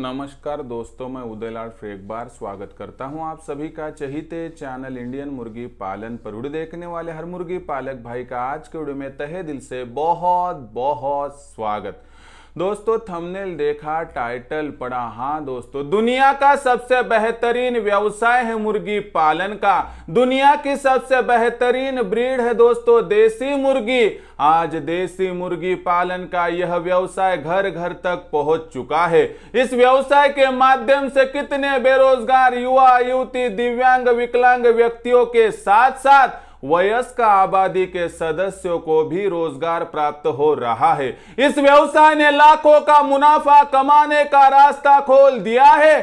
नमस्कार दोस्तों मैं उदय फिर एक बार स्वागत करता हूं आप सभी का चहिते चैनल इंडियन मुर्गी पालन पर वीडियो देखने वाले हर मुर्गी पालक भाई का आज के वीडियो में तहे दिल से बहुत बहुत स्वागत दोस्तों थंबनेल देखा टाइटल पढ़ा हाँ दोस्तों दुनिया का सबसे बेहतरीन व्यवसाय है मुर्गी पालन का दुनिया की सबसे बेहतरीन ब्रीड है दोस्तों देसी मुर्गी आज देसी मुर्गी पालन का यह व्यवसाय घर घर तक पहुंच चुका है इस व्यवसाय के माध्यम से कितने बेरोजगार युवा युवती दिव्यांग विकलांग व्यक्तियों के साथ साथ वयस्क आबादी के सदस्यों को भी रोजगार प्राप्त हो रहा है इस व्यवसाय ने लाखों का मुनाफा कमाने का रास्ता खोल दिया है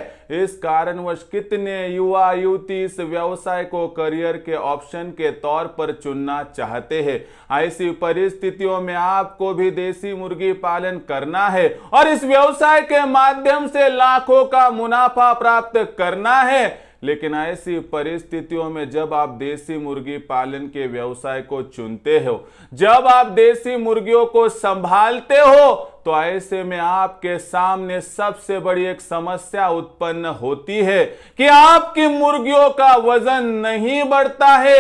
इस कारणवश कितने युवा युवती इस व्यवसाय को करियर के ऑप्शन के तौर पर चुनना चाहते हैं ऐसी परिस्थितियों में आपको भी देसी मुर्गी पालन करना है और इस व्यवसाय के माध्यम से लाखों का मुनाफा प्राप्त करना है लेकिन ऐसी परिस्थितियों में जब आप देसी मुर्गी पालन के व्यवसाय को चुनते हो जब आप देसी मुर्गियों को संभालते हो तो ऐसे में आपके सामने सबसे बड़ी एक समस्या उत्पन्न होती है कि आपकी मुर्गियों का वजन नहीं बढ़ता है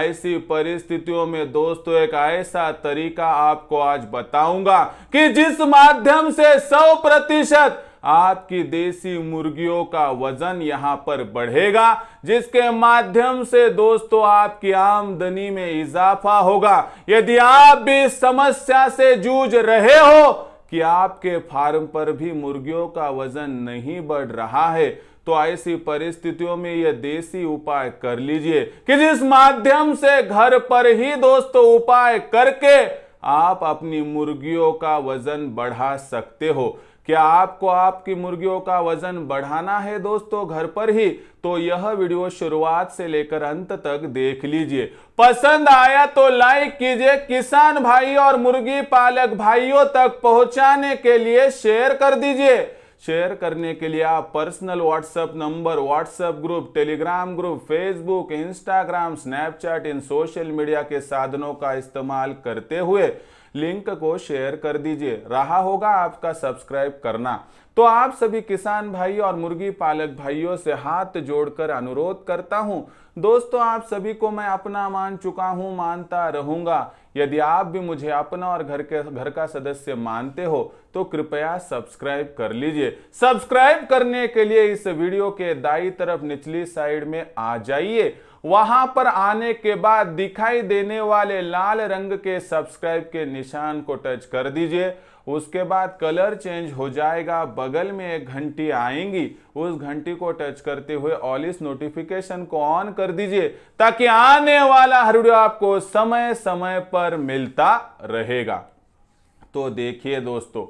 ऐसी परिस्थितियों में दोस्तों एक ऐसा तरीका आपको आज बताऊंगा कि जिस माध्यम से सौ प्रतिशत आपकी देसी मुर्गियों का वजन यहां पर बढ़ेगा जिसके माध्यम से दोस्तों आपकी आमदनी में इजाफा होगा यदि आप भी इस समस्या से जूझ रहे हो कि आपके फार्म पर भी मुर्गियों का वजन नहीं बढ़ रहा है तो ऐसी परिस्थितियों में यह देसी उपाय कर लीजिए कि जिस माध्यम से घर पर ही दोस्तों उपाय करके आप अपनी मुर्गियों का वजन बढ़ा सकते हो क्या आपको आपकी मुर्गियों का वजन बढ़ाना है दोस्तों घर पर ही तो यह वीडियो शुरुआत से लेकर अंत तक देख लीजिए पसंद आया तो लाइक कीजिए किसान भाई और मुर्गी पालक भाइयों तक पहुंचाने के लिए शेयर कर दीजिए शेयर करने के लिए आप personal WhatsApp number WhatsApp group Telegram group Facebook Instagram Snapchat इन सोशल मीडिया के साधनों का इस्तेमाल करते हुए लिंक को शेयर कर दीजिए रहा होगा आपका सब्सक्राइब करना तो आप सभी किसान भाई और मुर्गी पालक भाइयों से हाथ जोड़कर अनुरोध करता हूं दोस्तों आप सभी को मैं अपना मान चुका हूं मानता रहूंगा यदि आप भी मुझे अपना और घर के घर का सदस्य मानते हो तो कृपया सब्सक्राइब कर लीजिए सब्सक्राइब करने के लिए इस वीडियो के दाई तरफ निचली साइड में आ जाइए वहां पर आने के बाद दिखाई देने वाले लाल रंग के सब्सक्राइब के निशान को टच कर दीजिए उसके बाद कलर चेंज हो जाएगा बगल में एक घंटी आएंगी उस घंटी को टच करते हुए ऑल इस नोटिफिकेशन को ऑन कर दीजिए ताकि आने वाला हर वीडियो आपको समय समय पर मिलता रहेगा तो देखिए दोस्तों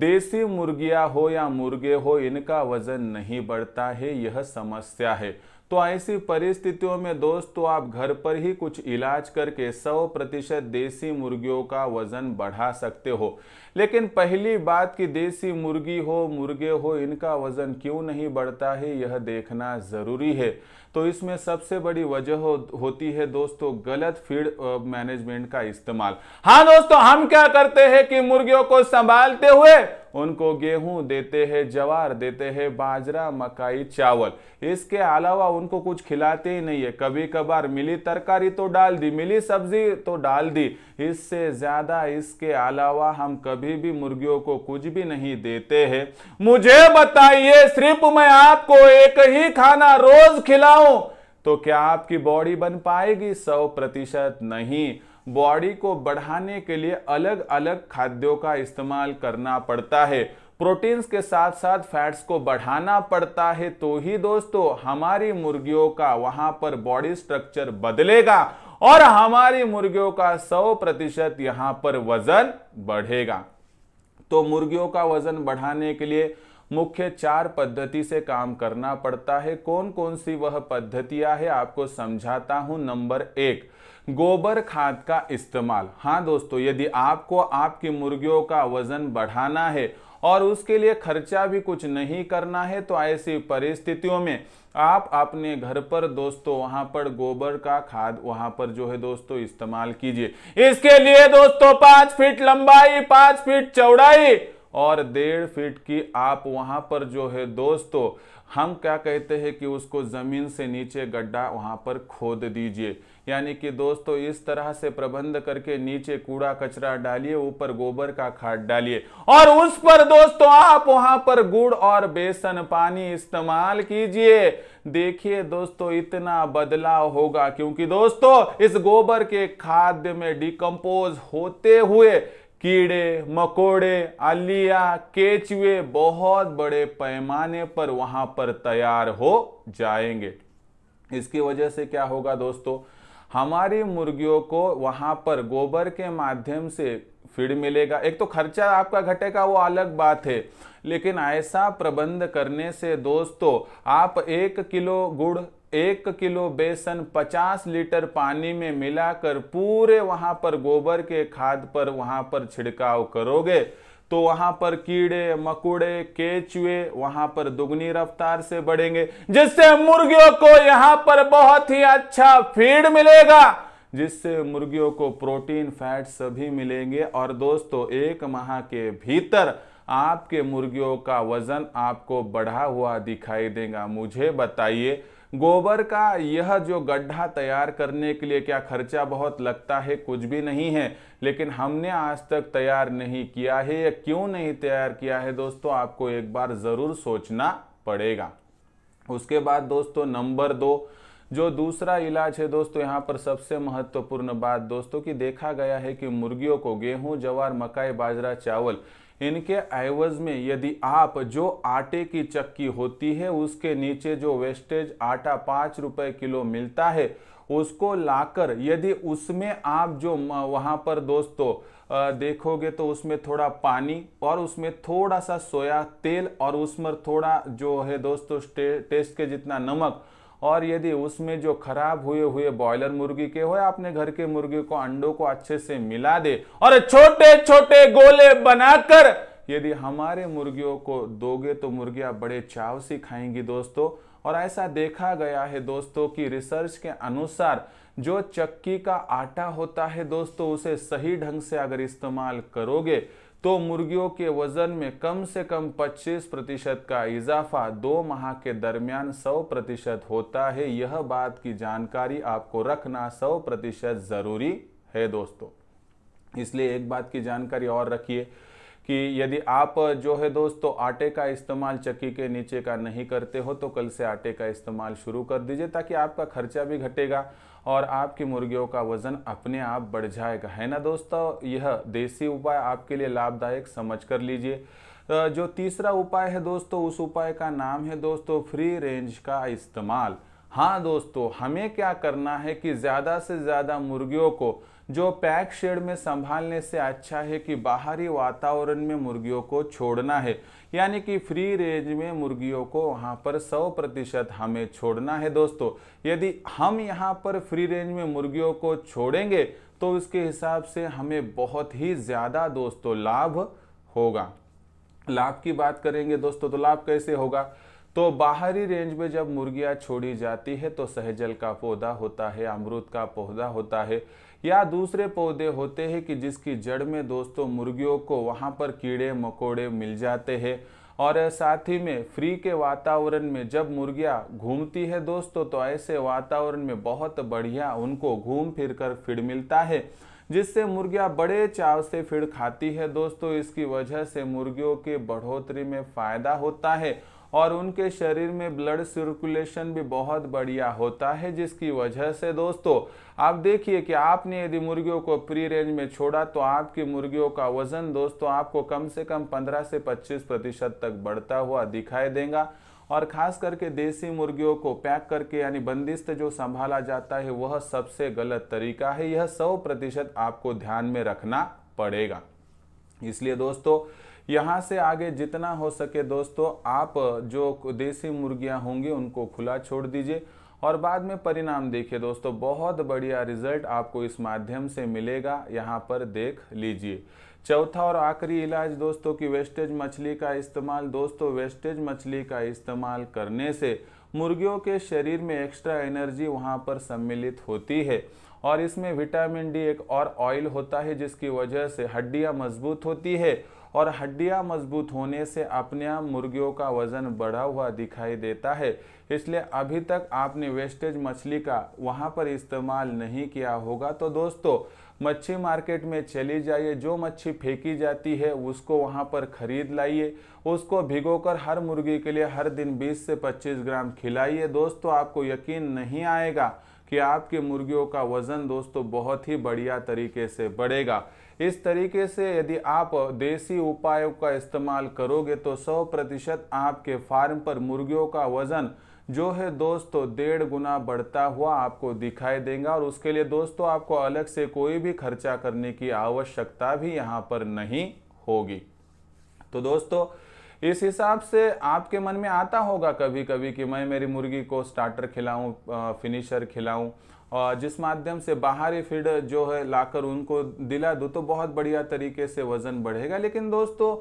देसी मुर्गियां हो या मुर्गे हो इनका वजन नहीं बढ़ता है यह समस्या है तो ऐसी परिस्थितियों में दोस्तों तो आप घर पर ही कुछ इलाज करके 100 प्रतिशत देसी मुर्गियों का वजन बढ़ा सकते हो लेकिन पहली बात कि देसी मुर्गी हो मुर्गे हो इनका वज़न क्यों नहीं बढ़ता है यह देखना ज़रूरी है तो इसमें सबसे बड़ी वजह हो, होती है दोस्तों गलत फीड मैनेजमेंट का इस्तेमाल हाँ दोस्तों हम क्या करते हैं कि मुर्गियों को संभालते हुए उनको गेहूं देते हैं जवार देते हैं बाजरा मकाई चावल इसके अलावा उनको कुछ खिलाते ही नहीं है कभी कभार मिली तरकारी तो डाल दी मिली सब्जी तो डाल दी इससे ज्यादा इसके अलावा हम कभी कभी भी मुर्गियों को कुछ भी नहीं देते हैं मुझे बताइए सिर्फ मैं आपको एक ही खाना रोज खिलाऊं तो क्या आपकी बॉडी बन पाएगी सौ प्रतिशत नहीं बॉडी को बढ़ाने के लिए अलग अलग खाद्यों का इस्तेमाल करना पड़ता है प्रोटीन्स के साथ साथ फैट्स को बढ़ाना पड़ता है तो ही दोस्तों हमारी मुर्गियों का वहां पर बॉडी स्ट्रक्चर बदलेगा और हमारी मुर्गियों का 100 प्रतिशत यहां पर वजन बढ़ेगा तो मुर्गियों का वजन बढ़ाने के लिए मुख्य चार पद्धति से काम करना पड़ता है कौन कौन सी वह पद्धतियां है आपको समझाता हूं नंबर एक गोबर खाद का इस्तेमाल हाँ दोस्तों यदि आपको आपकी मुर्गियों का वजन बढ़ाना है और उसके लिए खर्चा भी कुछ नहीं करना है तो ऐसी परिस्थितियों में आप अपने घर पर दोस्तों वहां पर गोबर का खाद वहां पर जो है दोस्तों इस्तेमाल कीजिए इसके लिए दोस्तों पांच फीट लंबाई पांच फीट चौड़ाई और डेढ़ फीट की आप वहां पर जो है दोस्तों हम क्या कहते हैं कि उसको जमीन से नीचे गड्ढा वहां पर खोद दीजिए यानी कि दोस्तों इस तरह से प्रबंध करके नीचे कूड़ा कचरा डालिए ऊपर गोबर का खाद डालिए और उस पर दोस्तों आप वहां पर गुड़ और बेसन पानी इस्तेमाल कीजिए देखिए दोस्तों इतना बदलाव होगा क्योंकि दोस्तों इस गोबर के खाद्य में डिकम्पोज होते हुए कीड़े मकोड़े अलिया केचुए बहुत बड़े पैमाने पर वहां पर तैयार हो जाएंगे इसकी वजह से क्या होगा दोस्तों हमारी मुर्गियों को वहाँ पर गोबर के माध्यम से फीड मिलेगा एक तो खर्चा आपका घटेगा वो अलग बात है लेकिन ऐसा प्रबंध करने से दोस्तों आप एक किलो गुड़ एक किलो बेसन पचास लीटर पानी में मिलाकर पूरे वहां पर गोबर के खाद पर वहां पर छिड़काव करोगे तो वहां पर कीड़े मकोड़े केचुए वहां पर दुगनी रफ्तार से बढ़ेंगे जिससे मुर्गियों को यहां पर बहुत ही अच्छा फीड मिलेगा जिससे मुर्गियों को प्रोटीन फैट सभी मिलेंगे और दोस्तों एक माह के भीतर आपके मुर्गियों का वजन आपको बढ़ा हुआ दिखाई देगा मुझे बताइए गोबर का यह जो गड्ढा तैयार करने के लिए क्या खर्चा बहुत लगता है कुछ भी नहीं है लेकिन हमने आज तक तैयार नहीं किया है या क्यों नहीं तैयार किया है दोस्तों आपको एक बार ज़रूर सोचना पड़ेगा उसके बाद दोस्तों नंबर दो जो दूसरा इलाज है दोस्तों यहाँ पर सबसे महत्वपूर्ण बात दोस्तों की देखा गया है कि मुर्गियों को गेहूं जवार मकाई बाजरा चावल इनके आयवज में यदि आप जो आटे की चक्की होती है उसके नीचे जो वेस्टेज आटा पाँच रुपये किलो मिलता है उसको लाकर यदि उसमें आप जो वहाँ पर दोस्तों देखोगे तो उसमें थोड़ा पानी और उसमें थोड़ा सा सोया तेल और उसमें थोड़ा जो है दोस्तों टेस्ट के जितना नमक और यदि उसमें जो खराब हुए हुए बॉयलर मुर्गी के हो आपने घर के मुर्गी को अंडों को अच्छे से मिला दे और छोटे छोटे गोले बनाकर यदि हमारे मुर्गियों को दोगे तो मुर्गियां बड़े चाव से खाएंगी दोस्तों और ऐसा देखा गया है दोस्तों कि रिसर्च के अनुसार जो चक्की का आटा होता है दोस्तों उसे सही ढंग से अगर इस्तेमाल करोगे तो मुर्गियों के वजन में कम से कम 25 प्रतिशत का इजाफा दो माह के दरमियान 100 प्रतिशत होता है यह बात की जानकारी आपको रखना 100 प्रतिशत जरूरी है दोस्तों इसलिए एक बात की जानकारी और रखिए कि यदि आप जो है दोस्तों तो आटे का इस्तेमाल चक्की के नीचे का नहीं करते हो तो कल से आटे का इस्तेमाल शुरू कर दीजिए ताकि आपका खर्चा भी घटेगा और आपकी मुर्गियों का वज़न अपने आप बढ़ जाएगा है ना दोस्तों तो यह देसी उपाय आपके लिए लाभदायक समझ कर लीजिए जो तीसरा उपाय है दोस्तों तो उस उपाय का नाम है दोस्तों फ्री रेंज का इस्तेमाल हाँ दोस्तों हमें क्या करना है कि ज़्यादा से ज़्यादा मुर्गियों को जो पैक शेड में संभालने से अच्छा है कि बाहरी वातावरण में मुर्गियों को छोड़ना है यानी कि फ्री रेंज में मुर्गियों को वहाँ पर 100 प्रतिशत हमें छोड़ना है दोस्तों यदि हम यहाँ पर फ्री रेंज में मुर्गियों को छोड़ेंगे तो उसके हिसाब से हमें बहुत ही ज़्यादा दोस्तों लाभ होगा लाभ की बात करेंगे दोस्तों तो लाभ कैसे होगा तो बाहरी रेंज में जब मुर्गियाँ छोड़ी जाती है तो सहजल का पौधा होता है अमरूद का पौधा होता है या दूसरे पौधे होते हैं कि जिसकी जड़ में दोस्तों मुर्गियों को वहाँ पर कीड़े मकोड़े मिल जाते हैं और साथ ही में फ्री के वातावरण में जब मुर्गियाँ घूमती है दोस्तों तो ऐसे वातावरण में बहुत बढ़िया उनको घूम फिर कर फीड मिलता है जिससे मुर्गियाँ बड़े चाव से फीड खाती है दोस्तों इसकी वजह से मुर्गियों के बढ़ोतरी में फ़ायदा होता है और उनके शरीर में ब्लड सर्कुलेशन भी बहुत बढ़िया होता है जिसकी वजह से दोस्तों आप देखिए कि आपने यदि मुर्गियों को प्री रेंज में छोड़ा तो आपकी मुर्गियों का वजन दोस्तों आपको कम से कम 15 से 25 प्रतिशत तक बढ़ता हुआ दिखाई देगा और खास करके देसी मुर्गियों को पैक करके यानी बंदिस्त जो संभाला जाता है वह सबसे गलत तरीका है यह सौ प्रतिशत आपको ध्यान में रखना पड़ेगा इसलिए दोस्तों यहाँ से आगे जितना हो सके दोस्तों आप जो देसी मुर्गियाँ होंगी उनको खुला छोड़ दीजिए और बाद में परिणाम देखिए दोस्तों बहुत बढ़िया रिजल्ट आपको इस माध्यम से मिलेगा यहाँ पर देख लीजिए चौथा और आखिरी इलाज दोस्तों की वेस्टेज मछली का इस्तेमाल दोस्तों वेस्टेज मछली का इस्तेमाल करने से मुर्गियों के शरीर में एक्स्ट्रा एनर्जी वहाँ पर सम्मिलित होती है और इसमें विटामिन डी एक और ऑयल होता है जिसकी वजह से हड्डियाँ मजबूत होती है और हड्डियां मजबूत होने से अपने आप मुर्गियों का वजन बढ़ा हुआ दिखाई देता है इसलिए अभी तक आपने वेस्टेज मछली का वहां पर इस्तेमाल नहीं किया होगा तो दोस्तों मच्छी मार्केट में चली जाइए जो मच्छी फेंकी जाती है उसको वहाँ पर खरीद लाइए उसको भिगोकर हर मुर्गी के लिए हर दिन 20 से 25 ग्राम खिलाइए दोस्तों आपको यकीन नहीं आएगा कि आपके मुर्गियों का वज़न दोस्तों बहुत ही बढ़िया तरीके से बढ़ेगा इस तरीके से यदि आप देसी उपायों का इस्तेमाल करोगे तो 100 प्रतिशत आपके फार्म पर मुर्गियों का वजन जो है दोस्तों डेढ़ गुना बढ़ता हुआ आपको दिखाई देगा और उसके लिए दोस्तों आपको अलग से कोई भी खर्चा करने की आवश्यकता भी यहाँ पर नहीं होगी तो दोस्तों इस हिसाब से आपके मन में आता होगा कभी कभी कि मैं मेरी मुर्गी को स्टार्टर खिलाऊं फिनिशर खिलाऊं और जिस माध्यम से बाहरी फीड जो है लाकर उनको दिला दो तो बहुत बढ़िया तरीके से वजन बढ़ेगा लेकिन दोस्तों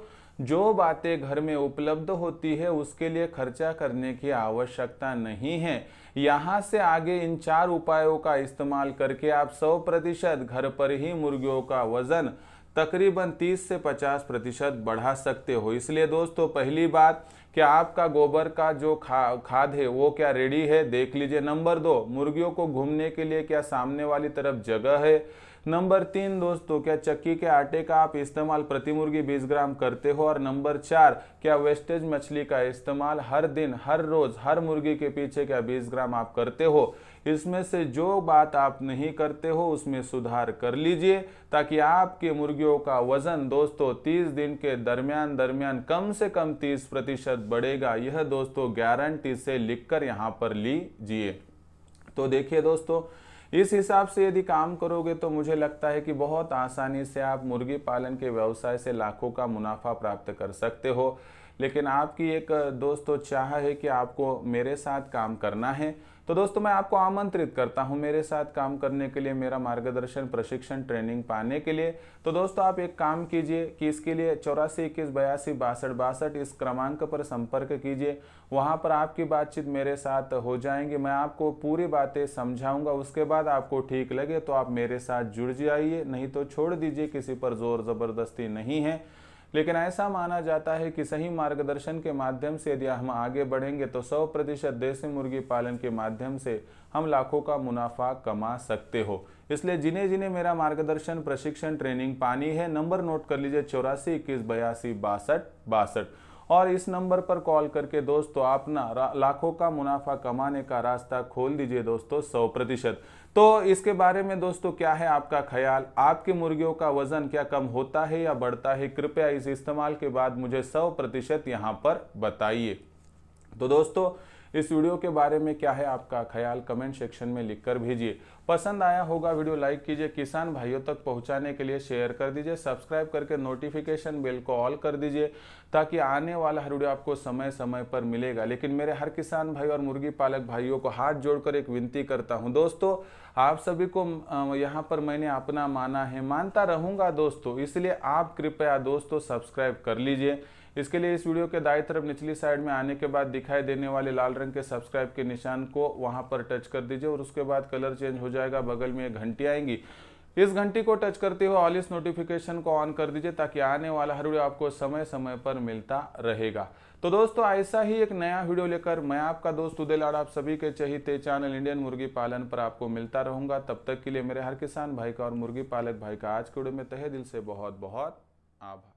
जो बातें घर में उपलब्ध होती है उसके लिए खर्चा करने की आवश्यकता नहीं है यहाँ से आगे इन चार उपायों का इस्तेमाल करके आप सौ प्रतिशत घर पर ही मुर्गियों का वजन तकरीबन 30 से 50 प्रतिशत बढ़ा सकते हो इसलिए दोस्तों पहली बात क्या आपका गोबर का जो खा खाद है वो क्या रेडी है देख लीजिए नंबर दो मुर्गियों को घूमने के लिए क्या सामने वाली तरफ जगह है नंबर तीन दोस्तों क्या चक्की के आटे का आप इस्तेमाल प्रति मुर्गी 20 ग्राम करते हो और नंबर चार क्या वेस्टेज मछली का इस्तेमाल हर दिन हर रोज हर मुर्गी के पीछे क्या 20 ग्राम आप करते हो इसमें से जो बात आप नहीं करते हो उसमें सुधार कर लीजिए ताकि आपके मुर्गियों का वजन दोस्तों तीस दिन के दरमियान दरमियान कम से कम तीस प्रतिशत बढ़ेगा यह दोस्तों गारंटी से लिखकर यहाँ पर लीजिए तो देखिए दोस्तों इस हिसाब से यदि काम करोगे तो मुझे लगता है कि बहुत आसानी से आप मुर्गी पालन के व्यवसाय से लाखों का मुनाफा प्राप्त कर सकते हो लेकिन आपकी एक दोस्त तो चाह है कि आपको मेरे साथ काम करना है तो दोस्तों मैं आपको आमंत्रित करता हूं मेरे साथ काम करने के लिए मेरा मार्गदर्शन प्रशिक्षण ट्रेनिंग पाने के लिए तो दोस्तों आप एक काम कीजिए कि इसके लिए चौरासी इक्कीस बयासी बासठ बासठ इस क्रमांक पर संपर्क कीजिए वहां पर आपकी बातचीत मेरे साथ हो जाएंगी मैं आपको पूरी बातें समझाऊंगा उसके बाद आपको ठीक लगे तो आप मेरे साथ जुड़ जाइए नहीं तो छोड़ दीजिए किसी पर जोर ज़बरदस्ती नहीं है लेकिन ऐसा माना जाता है कि सही मार्गदर्शन के माध्यम से यदि हम आगे बढ़ेंगे तो 100 प्रतिशत देसी मुर्गी पालन के माध्यम से हम लाखों का मुनाफा कमा सकते हो इसलिए जिन्हें जिन्हें मेरा मार्गदर्शन प्रशिक्षण ट्रेनिंग पानी है नंबर नोट कर लीजिए चौरासी इक्कीस बयासी बासठ बासठ और इस नंबर पर कॉल करके दोस्तों अपना लाखों का मुनाफा कमाने का रास्ता खोल दीजिए दोस्तों सौ प्रतिशत तो इसके बारे में दोस्तों क्या है आपका ख्याल आपकी मुर्गियों का वजन क्या कम होता है या बढ़ता है कृपया इस इस्तेमाल के बाद मुझे सौ प्रतिशत यहाँ पर बताइए तो दोस्तों इस वीडियो के बारे में क्या है आपका ख्याल कमेंट सेक्शन में लिखकर भेजिए पसंद आया होगा वीडियो लाइक कीजिए किसान भाइयों तक पहुंचाने के लिए शेयर कर दीजिए सब्सक्राइब करके नोटिफिकेशन बेल को ऑल कर दीजिए ताकि आने वाला हर वीडियो आपको समय समय पर मिलेगा लेकिन मेरे हर किसान भाई और मुर्गी पालक भाइयों को हाथ जोड़कर एक विनती करता हूं दोस्तों आप सभी को यहाँ पर मैंने अपना माना है मानता रहूंगा दोस्तों इसलिए आप कृपया दोस्तों सब्सक्राइब कर लीजिए इसके लिए इस वीडियो के दाएं तरफ निचली साइड में आने के बाद दिखाई देने वाले लाल रंग के सब्सक्राइब के निशान को वहां पर टच कर दीजिए और उसके बाद कलर चेंज हो जाएगा बगल में एक घंटी आएंगी इस घंटी को टच करते हुए ऑल इस नोटिफिकेशन को ऑन कर दीजिए ताकि आने वाला हर वीडियो आपको समय समय पर मिलता रहेगा तो दोस्तों ऐसा ही एक नया वीडियो लेकर मैं आपका दोस्त उदय लाड़ आप सभी के चहिते चैनल इंडियन मुर्गी पालन पर आपको मिलता रहूंगा तब तक के लिए मेरे हर किसान भाई का और मुर्गी पालक भाई का आज के वीडियो में तहे दिल से बहुत बहुत आभार